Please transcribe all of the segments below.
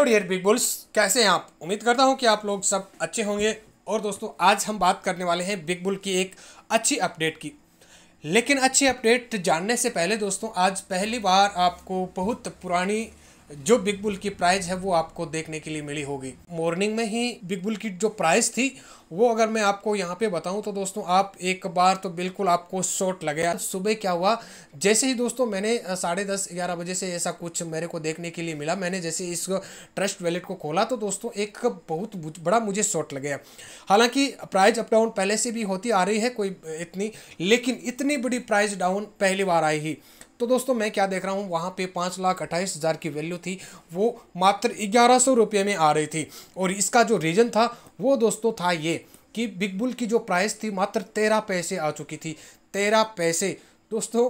hello dear big bulls कैसे हैं आप उम्मीद करता हूं कि आप लोग सब अच्छे होंगे और दोस्तों आज हम बात करने वाले हैं बिग बुल की एक अच्छी अपडेट की लेकिन अच्छी अपडेट जानने से पहले दोस्तों आज पहली बार आपको बहुत पुरानी जो बिग बुल की प्राइज है वो आपको देखने के लिए मिली होगी मॉर्निंग में ही बिग बुल की जो प्राइस थी वो अगर मैं आपको यहाँ पे बताऊँ तो दोस्तों आप एक बार तो बिल्कुल आपको शॉर्ट लगे सुबह क्या हुआ जैसे ही दोस्तों मैंने साढ़े दस ग्यारह बजे से ऐसा कुछ मेरे को देखने के लिए मिला मैंने जैसे इस ट्रस्ट वैलेट को खोला तो दोस्तों एक बहुत बड़ा मुझे शॉर्ट लगे हालांकि प्राइज अप डाउन पहले से भी होती आ रही है कोई इतनी लेकिन इतनी बड़ी प्राइज डाउन पहली बार आई ही तो दोस्तों मैं क्या देख रहा हूँ वहाँ पे पाँच लाख अट्ठाईस हज़ार की वैल्यू थी वो मात्र ग्यारह सौ रुपये में आ रही थी और इसका जो रीज़न था वो दोस्तों था ये कि बिग बुल की जो प्राइस थी मात्र तेरह पैसे आ चुकी थी तेरह पैसे दोस्तों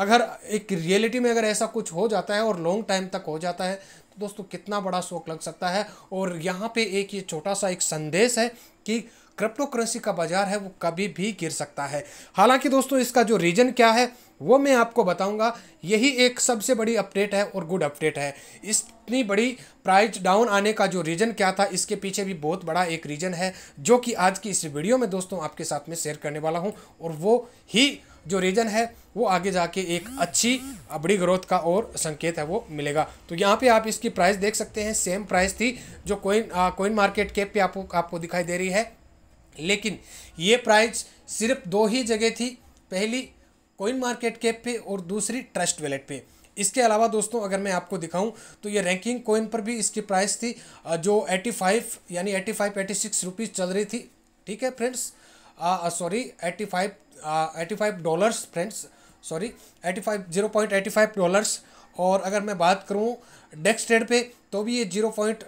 अगर एक रियलिटी में अगर ऐसा कुछ हो जाता है और लॉन्ग टाइम तक हो जाता है तो दोस्तों कितना बड़ा शौक लग सकता है और यहाँ पर एक ये छोटा सा एक संदेश है कि क्रिप्टो करेंसी का बाजार है वो कभी भी गिर सकता है हालांकि दोस्तों इसका जो रीजन क्या है वो मैं आपको बताऊंगा यही एक सबसे बड़ी अपडेट है और गुड अपडेट है इतनी बड़ी प्राइस डाउन आने का जो रीज़न क्या था इसके पीछे भी बहुत बड़ा एक रीज़न है जो कि आज की इस वीडियो में दोस्तों आपके साथ में शेयर करने वाला हूँ और वो ही जो रीजन है वो आगे जाके एक अच्छी बड़ी ग्रोथ का और संकेत है वो मिलेगा तो यहाँ पे आप इसकी प्राइस देख सकते हैं सेम प्राइस थी जो कोइन कोइन मार्केट कैप पे आपको आपको दिखाई दे रही है लेकिन ये प्राइस सिर्फ दो ही जगह थी पहली कोइन मार्केट कैप पे और दूसरी ट्रस्ट वैलेट पे इसके अलावा दोस्तों अगर मैं आपको दिखाऊं तो ये रैंकिंग कोइन पर भी इसकी प्राइस थी जो 85 यानी 85 86 रुपीज़ चल रही थी ठीक है friends sorry 85 85 dollars friends sorry 85 zero point eighty five dollars और अगर मैं बात करूँ डेक्स ट्रेड पे तो भी ये जीरो पॉइंट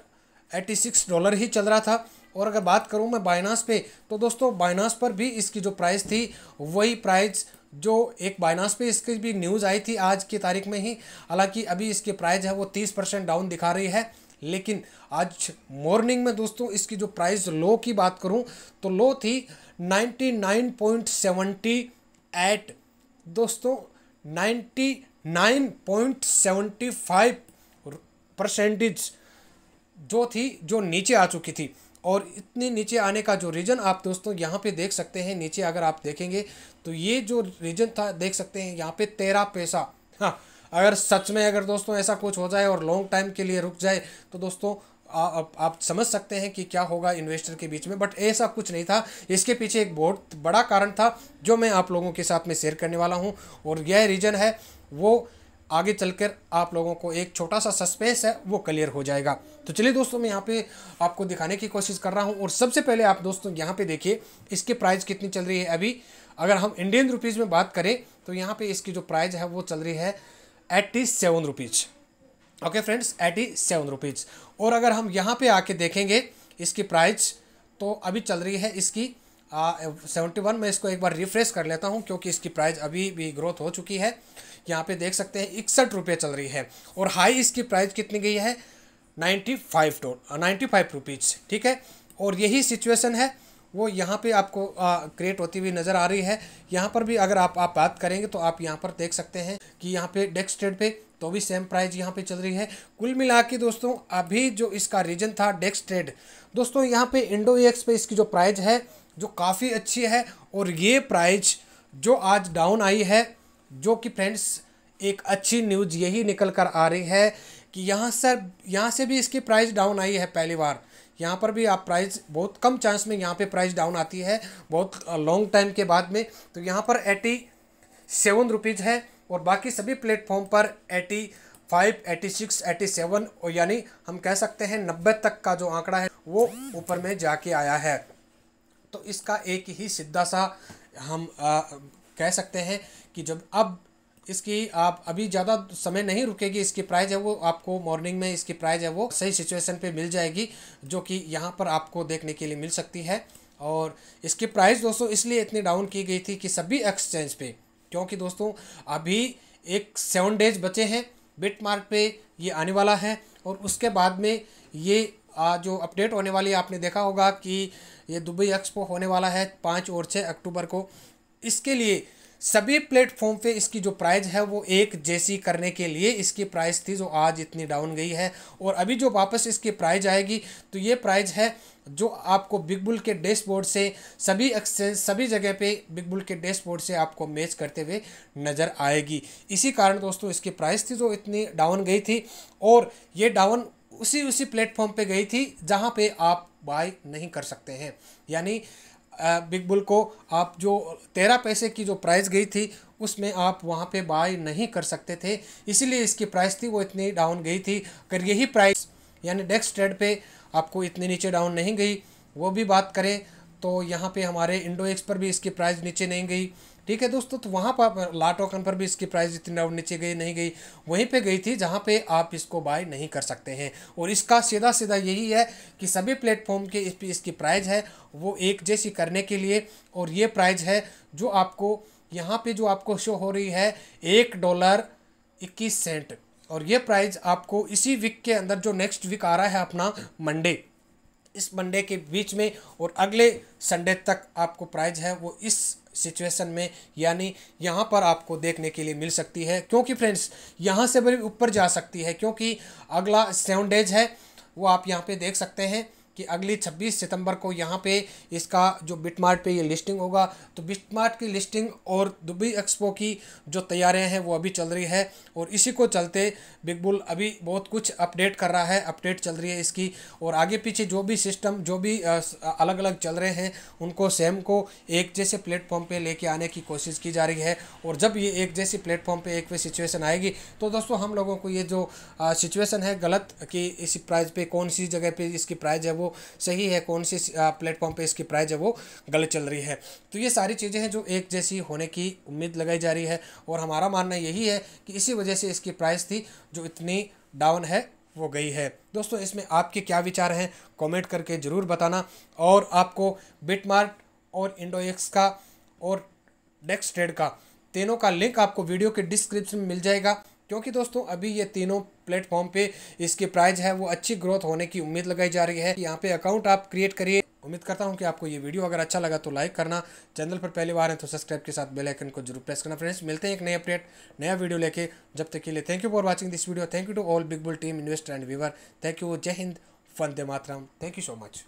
सिक्स डॉलर ही चल रहा था और अगर बात करूँ मैं बाइनास पे तो दोस्तों बाइनास पर भी इसकी जो प्राइस थी वही प्राइस जो एक बाइनास पे इसकी भी न्यूज़ आई थी आज की तारीख में ही हालांकि अभी इसकी प्राइस है वो तीस परसेंट डाउन दिखा रही है लेकिन आज मॉर्निंग में दोस्तों इसकी जो प्राइस लो की बात करूं तो लो थी एट दोस्तों 99.75 परसेंटेज जो थी जो नीचे आ चुकी थी और इतने नीचे आने का जो रीजन आप दोस्तों यहाँ पे देख सकते हैं नीचे अगर आप देखेंगे तो ये जो रीजन था देख सकते हैं यहाँ पे तेरह पैसा हाँ अगर सच में अगर दोस्तों ऐसा कुछ हो जाए और लॉन्ग टाइम के लिए रुक जाए तो दोस्तों आ, आ, आप समझ सकते हैं कि क्या होगा इन्वेस्टर के बीच में बट ऐसा कुछ नहीं था इसके पीछे एक बहुत बड़ा कारण था जो मैं आप लोगों के साथ में शेयर करने वाला हूँ और यह रीजन है वो आगे चलकर आप लोगों को एक छोटा सा सस्पेंस है वो क्लियर हो जाएगा तो चलिए दोस्तों मैं यहाँ पे आपको दिखाने की कोशिश कर रहा हूँ और सबसे पहले आप दोस्तों यहाँ पे देखिए इसकी प्राइस कितनी चल रही है अभी अगर हम इंडियन रुपीज़ में बात करें तो यहाँ पे इसकी जो प्राइस है वो चल रही है eighty seven rupees okay friends eighty seven rupees और अगर हम यहाँ पर आके देखेंगे इसकी प्राइज तो अभी चल रही है इसकी सेवेंटी वन मैं इसको एक बार रिफ्रेश कर लेता हूँ क्योंकि इसकी प्राइस अभी भी ग्रोथ हो चुकी है यहाँ पे देख सकते हैं इकसठ रुपये चल रही है और हाई इसकी प्राइस कितनी गई है ninety five to ninety five rupees ठीक है और यही सिचुएसन है वो यहाँ पे आपको क्रिएट होती हुई नज़र आ रही है यहाँ पर भी अगर आप आप बात करेंगे तो आप यहाँ पर देख सकते हैं कि यहाँ पे डेस्क ट्रेड पे तो भी सेम प्राइस यहाँ पे चल रही है कुल मिला के दोस्तों अभी जो इसका रीजन था डेस्क ट्रेड दोस्तों यहाँ पे इंडो एक्स पे इसकी जो प्राइज है जो काफ़ी अच्छी है और ये प्राइज जो आज डाउन आई है जो कि फ्रेंड्स एक अच्छी न्यूज यही निकल कर आ रही है कि यहाँ सर यहाँ से भी इसकी प्राइस डाउन आई है पहली बार यहाँ पर भी आप प्राइस बहुत कम चांस में यहाँ पे प्राइस डाउन आती है बहुत लॉन्ग टाइम के बाद में तो यहाँ पर एटी सेवन रुपीज़ है और बाकी सभी प्लेटफॉर्म पर eighty five eighty six eighty seven यानी हम कह सकते हैं नब्बे तक का जो आंकड़ा है वो ऊपर में जाके आया है तो इसका एक ही सीधा सा हम कह सकते हैं कि जब अब इसकी आप अभी ज़्यादा समय नहीं रुकेगी इसकी प्राइस है वो आपको मॉर्निंग में इसकी प्राइस है वो सही सिचुएशन पे मिल जाएगी जो कि यहाँ पर आपको देखने के लिए मिल सकती है और इसकी प्राइस दोस्तों इसलिए इतनी डाउन की गई थी कि सभी एक्सचेंज पे क्योंकि दोस्तों अभी एक सेवन डेज बचे हैं बिट मार्क पे ये आने वाला है और उसके बाद में ये जो अपडेट होने वाली है आपने देखा होगा कि ये दुबई एक्सपो होने वाला है पाँच और छः अक्टूबर को इसके लिए सभी प्लेटफॉर्म पे इसकी जो प्राइस है वो एक जैसी करने के लिए इसकी प्राइस थी जो आज इतनी डाउन गई है और अभी जो वापस इसकी प्राइस आएगी तो ये प्राइस है जो आपको बिग बुल के डैशबोर्ड से सभी एक्सचेंज सभी जगह पे बिग बुल के डैशबोर्ड से आपको मैच करते हुए नज़र आएगी इसी कारण दोस्तों इसकी प्राइस थी जो इतनी डाउन गई थी और ये डाउन उसी उसी प्लेटफॉर्म पर गई थी जहाँ पर आप बाय नहीं कर सकते हैं यानी बिग बुल को आप जो तेरह पैसे की जो प्राइस गई थी उसमें आप वहाँ पे बाय नहीं कर सकते थे इसीलिए इसकी प्राइस थी वो इतनी डाउन गई थी अगर यही प्राइस यानी डेस्क ट्रेड पे आपको इतनी नीचे डाउन नहीं गई वो भी बात करें तो यहाँ पे हमारे इंडो एक्स पर भी इसकी प्राइस नीचे नहीं गई ठीक है दोस्तों तो वहाँ पर ला टोकन पर भी इसकी प्राइस इतनी और नीचे गई नहीं गई वहीं पे गई थी जहाँ पे आप इसको बाय नहीं कर सकते हैं और इसका सीधा सीधा यही है कि सभी प्लेटफॉर्म के इस इसकी प्राइज है वो एक जैसी करने के लिए और ये प्राइज है जो आपको यहाँ पर जो आपको शो हो रही है एक डॉलर इक्कीस सेंट और ये प्राइज आपको इसी वीक के अंदर जो नेक्स्ट वीक आ रहा है अपना मंडे इस मंडे के बीच में और अगले संडे तक आपको प्राइज है वो इस सिचुएशन में यानी यहाँ पर आपको देखने के लिए मिल सकती है क्योंकि फ्रेंड्स यहाँ से भी ऊपर जा सकती है क्योंकि अगला सेवन डेज है वो आप यहाँ पे देख सकते हैं कि अगली 26 सितंबर को यहाँ पे इसका जो बिटमार्ट पे ये लिस्टिंग होगा तो बिटमार्ट की लिस्टिंग और दुबई एक्सपो की जो तैयारियाँ हैं वो अभी चल रही है और इसी को चलते बिग बुल अभी बहुत कुछ अपडेट कर रहा है अपडेट चल रही है इसकी और आगे पीछे जो भी सिस्टम जो भी अलग अलग चल रहे हैं उनको सेम को एक जैसे प्लेटफॉर्म पर लेके आने की कोशिश की जा रही है और जब ये एक जैसी प्लेटफॉर्म पर एक वे सिचुएसन आएगी तो दोस्तों हम लोगों को ये जो सिचुएसन है गलत कि इसी प्राइज़ पर कौन सी जगह पर इसकी प्राइज़ है वो सही है कौन सी प्लेटफॉर्म पर इसकी प्राइस है वो गलत चल रही है तो ये सारी चीज़ें हैं जो एक जैसी होने की उम्मीद लगाई जा रही है और हमारा मानना यही है कि इसी वजह से इसकी प्राइस थी जो इतनी डाउन है वो गई है दोस्तों इसमें आपके क्या विचार हैं कॉमेंट करके ज़रूर बताना और आपको बिटमार्ट और इंडोएक्स का और डेक्स ट्रेड का तीनों का लिंक आपको वीडियो के डिस्क्रिप्शन में मिल जाएगा क्योंकि दोस्तों अभी ये तीनों प्लेटफॉर्म पे इसके प्राइस है वो अच्छी ग्रोथ होने की उम्मीद लगाई जा रही है यहाँ पे अकाउंट आप क्रिएट करिए उम्मीद करता हूँ कि आपको ये वीडियो अगर अच्छा लगा तो लाइक करना चैनल पर पहली बार है तो सब्सक्राइब के साथ बेल आइकन को जरूर प्रेस करना फ्रेंड्स मिलते हैं एक नए अपडेट नया वीडियो लेके जब तक के लिए thank you for watching this video thank you to all big bull team investor and viewer thank you जय हिंद Vande Mataram thank you so much